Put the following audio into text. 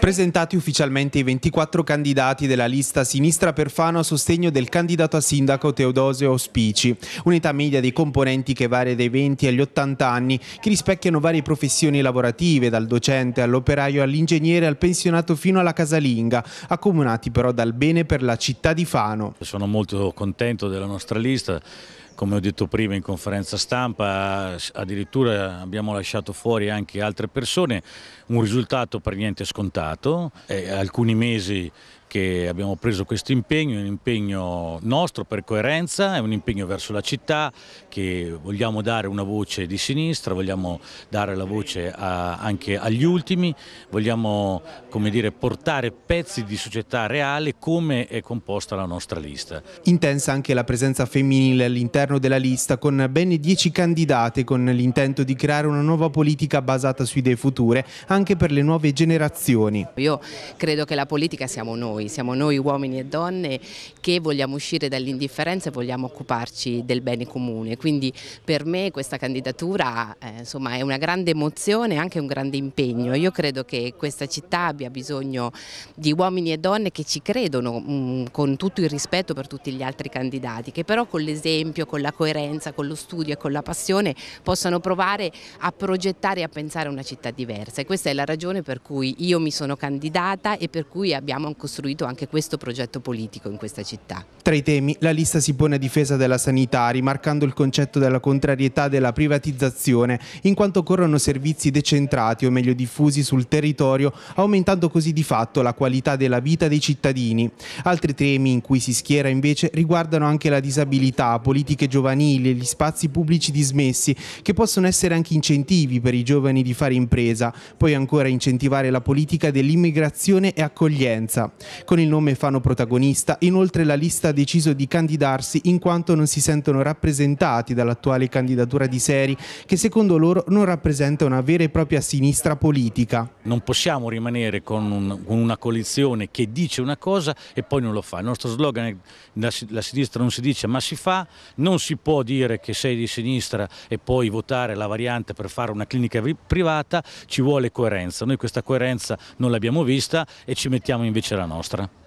Presentati ufficialmente i 24 candidati della lista Sinistra Perfano a sostegno del candidato a sindaco Teodosio Ospici, unità media dei componenti che varia dai 20 agli 80 anni, che rispecchiano varie professioni lavorative, dal docente all'operaio all'ingegnere al pensionato fino alla casalinga, accomunati però dal bene per la città di Fano. Sono molto contento della nostra lista, come ho detto prima in conferenza stampa, addirittura abbiamo lasciato fuori anche altre persone, un risultato per niente scontato passato, eh, alcuni mesi che abbiamo preso questo impegno, un impegno nostro per coerenza, è un impegno verso la città che vogliamo dare una voce di sinistra, vogliamo dare la voce a, anche agli ultimi, vogliamo come dire, portare pezzi di società reale come è composta la nostra lista. Intensa anche la presenza femminile all'interno della lista con ben 10 candidate con l'intento di creare una nuova politica basata su idee future anche per le nuove generazioni. Io credo che la politica siamo noi noi, siamo noi uomini e donne che vogliamo uscire dall'indifferenza e vogliamo occuparci del bene comune. Quindi per me questa candidatura eh, insomma, è una grande emozione e anche un grande impegno. Io credo che questa città abbia bisogno di uomini e donne che ci credono mh, mm, con tutto il rispetto per tutti gli altri candidati, che però con l'esempio, con la coerenza, con lo studio e con la passione possano provare a progettare e a pensare una città diversa. E questa è la ragione per cui io mi sono candidata e per cui abbiamo costruito costruito anche questo progetto politico in questa città. Tra i temi, la lista si pone a difesa della sanità, rimarcando il concetto della contrarietà della privatizzazione, in quanto occorrono servizi decentrati o meglio diffusi sul territorio, aumentando così di fatto la qualità della vita dei cittadini. Altri temi in cui si schiera invece riguardano anche la disabilità, politiche giovanili e gli spazi pubblici dismessi, che possono essere anche incentivi per i giovani di fare impresa, poi ancora incentivare la politica dell'immigrazione e accoglienza. Con il nome fanno protagonista, inoltre la lista ha deciso di candidarsi in quanto non si sentono rappresentati dall'attuale candidatura di Seri, che secondo loro non rappresenta una vera e propria sinistra politica. Non possiamo rimanere con, un, con una coalizione che dice una cosa e poi non lo fa. Il nostro slogan è la, la sinistra non si dice ma si fa, non si può dire che sei di sinistra e poi votare la variante per fare una clinica privata, ci vuole coerenza. Noi questa coerenza non l'abbiamo vista e ci mettiamo invece la nostra. остро.